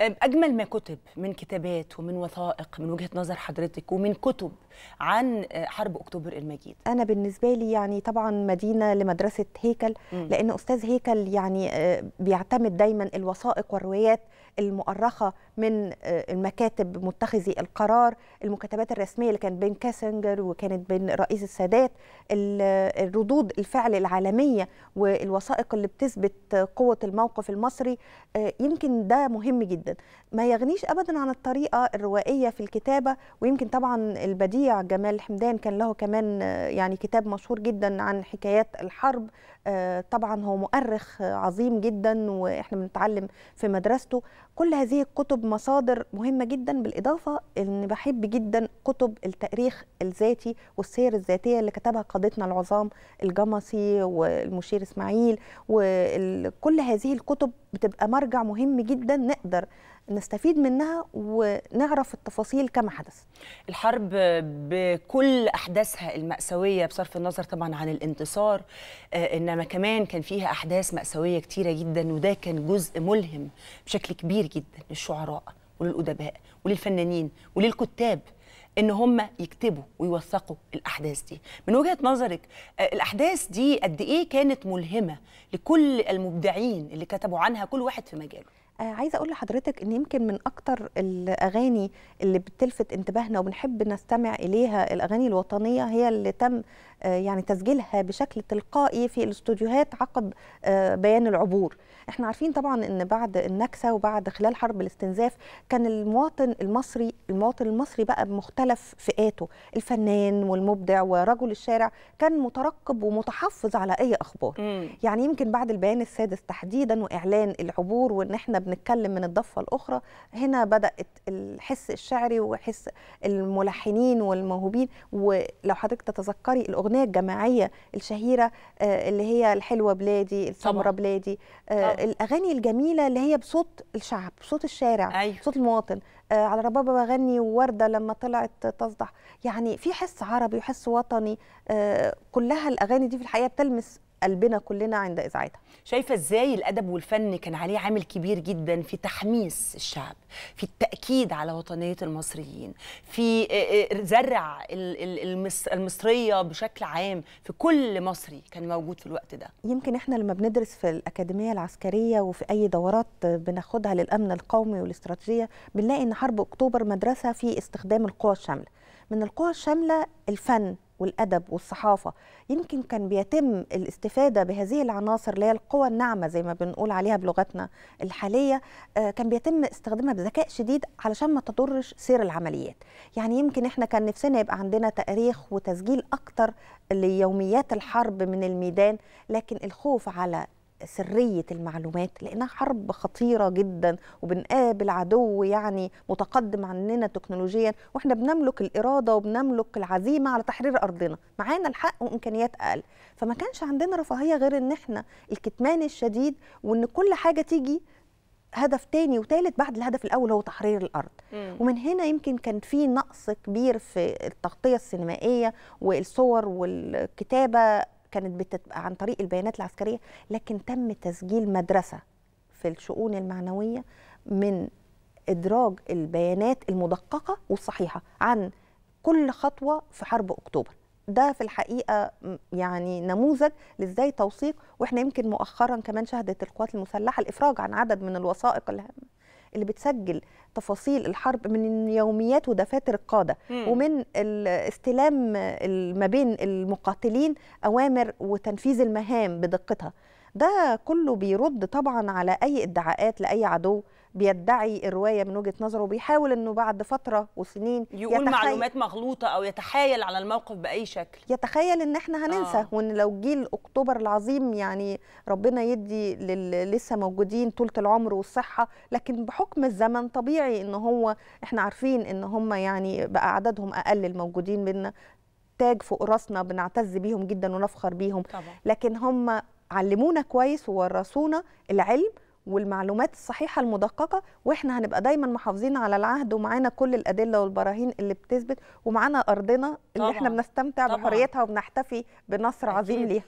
اجمل ما كتب من كتابات ومن وثائق من وجهه نظر حضرتك ومن كتب عن أه، حرب اكتوبر المجيد انا بالنسبه لي يعني طبعا مدينه لمدرسه هيكل لان استاذ هيكل يعني أه، بيعتمد دايما الوثائق والروايات المؤرخه من أه، المكاتب متخذي القرار المكاتبات الرسميه اللي كانت بين كاسنجر وكانت بين رئيس السادات الردود الفعل العالميه والوثائق اللي بتثبت قوه الموقف المصري يمكن ده مهم جدا ما يغنيش ابدا عن الطريقه الروائيه في الكتابه ويمكن طبعا البديع جمال حمدان كان له كمان يعني كتاب مشهور جدا عن حكايات الحرب آه، طبعا هو مؤرخ عظيم جدا واحنا بنتعلم في مدرسته كل هذه الكتب مصادر مهمه جدا بالاضافه ان بحب جدا كتب التاريخ الذاتي والسير الذاتيه اللي كتبها قادتنا العظام الجمصي والمشير اسماعيل وكل هذه الكتب بتبقى مرجع مهم جدا نقدر نستفيد منها ونعرف التفاصيل كما حدث الحرب بكل أحداثها المأساوية بصرف النظر طبعا عن الانتصار آه، إنما كمان كان فيها أحداث مأساوية كتيرة جدا وده كان جزء ملهم بشكل كبير جدا للشعراء وللأدباء وللفنانين وللكتاب ان هم يكتبوا ويوثقوا الاحداث دي من وجهه نظرك آه، الاحداث دي قد ايه كانت ملهمه لكل المبدعين اللي كتبوا عنها كل واحد في مجاله آه، عايزه اقول لحضرتك ان يمكن من اكتر الاغاني اللي بتلفت انتباهنا وبنحب نستمع اليها الاغاني الوطنيه هي اللي تم آه، يعني تسجيلها بشكل تلقائي في الاستوديوهات عقب آه، بيان العبور احنا عارفين طبعا ان بعد النكسه وبعد خلال حرب الاستنزاف كان المواطن المصري المواطن المصري بقى بمختلف فئاته الفنان والمبدع ورجل الشارع كان مترقب ومتحفظ على اي اخبار مم. يعني يمكن بعد البيان السادس تحديدا واعلان العبور وان احنا بنتكلم من الضفه الاخرى هنا بدات الحس الشعري وحس الملحنين والموهوبين ولو حضرتك تتذكري الاغنيه الاغنيه الجماعيه الشهيره آه، اللي هي الحلوه بلادي السمره بلادي آه، الاغاني الجميله اللي هي بصوت الشعب بصوت الشارع أيوه. بصوت المواطن آه، على ربابه بغني وورده لما طلعت تصدح يعني في حس عربي وحس وطني كلها الاغاني دي في الحقيقه بتلمس قلبنا كلنا عند إذاعتها شايفة إزاي الأدب والفن كان عليه عامل كبير جدا في تحميس الشعب في التأكيد على وطنية المصريين في آه، آه، زرع المصرية بشكل عام في كل مصري كان موجود في الوقت ده يمكن إحنا لما بندرس في الأكاديمية العسكرية وفي أي دورات بناخدها للأمن القومي والاستراتيجية بنلاقي إن حرب أكتوبر مدرسة في استخدام القوى الشاملة من القوى الشاملة الفن والادب والصحافه يمكن كان بيتم الاستفاده بهذه العناصر اللي هي القوى الناعمه زي ما بنقول عليها بلغتنا الحاليه آه، كان بيتم استخدامها بذكاء شديد علشان ما تضرش سير العمليات يعني يمكن احنا كان نفسنا يبقى عندنا تاريخ وتسجيل اكتر ليوميات الحرب من الميدان لكن الخوف على سريه المعلومات لانها حرب خطيره جدا وبنقابل عدو يعني متقدم عننا تكنولوجيا واحنا بنملك الاراده وبنملك العزيمه على تحرير ارضنا معانا الحق وامكانيات اقل فما كانش عندنا رفاهيه غير ان احنا الكتمان الشديد وان كل حاجه تيجي هدف تاني وتالت بعد الهدف الاول هو تحرير الارض مم. ومن هنا يمكن كان في نقص كبير في التغطيه السينمائيه والصور والكتابه كانت بتبقى عن طريق البيانات العسكريه لكن تم تسجيل مدرسه في الشؤون المعنويه من ادراج البيانات المدققه والصحيحه عن كل خطوه في حرب اكتوبر ده في الحقيقه يعني نموذج لازاي توثيق واحنا يمكن مؤخرا كمان شهدت القوات المسلحه الافراج عن عدد من الوثائق الهامه اللي بتسجل تفاصيل الحرب من يوميات ودفاتر القاده مم. ومن استلام ما بين المقاتلين اوامر وتنفيذ المهام بدقتها ده كله بيرد طبعا على أي ادعاءات لأي عدو بيدعي الروايه من وجهه نظره وبيحاول انه بعد فتره وسنين يقول يتخيل معلومات مغلوطه او يتحايل على الموقف باي شكل يتخيل ان احنا هننسى آه. وان لو جيل اكتوبر العظيم يعني ربنا يدي لل... لسه موجودين طولة العمر والصحه لكن بحكم الزمن طبيعي ان هو احنا عارفين ان هم يعني بقى عددهم اقل الموجودين بينا تاج فوق راسنا بنعتز بيهم جدا ونفخر بيهم طبعا. لكن هم علمونا كويس وورثونا العلم والمعلومات الصحيحة المدققة واحنا هنبقى دايما محافظين على العهد ومعانا كل الأدلة والبراهين اللي بتثبت ومعانا أرضنا اللي طبعا. احنا بنستمتع طبعا. بحريتها وبنحتفي بنصر عظيم ليها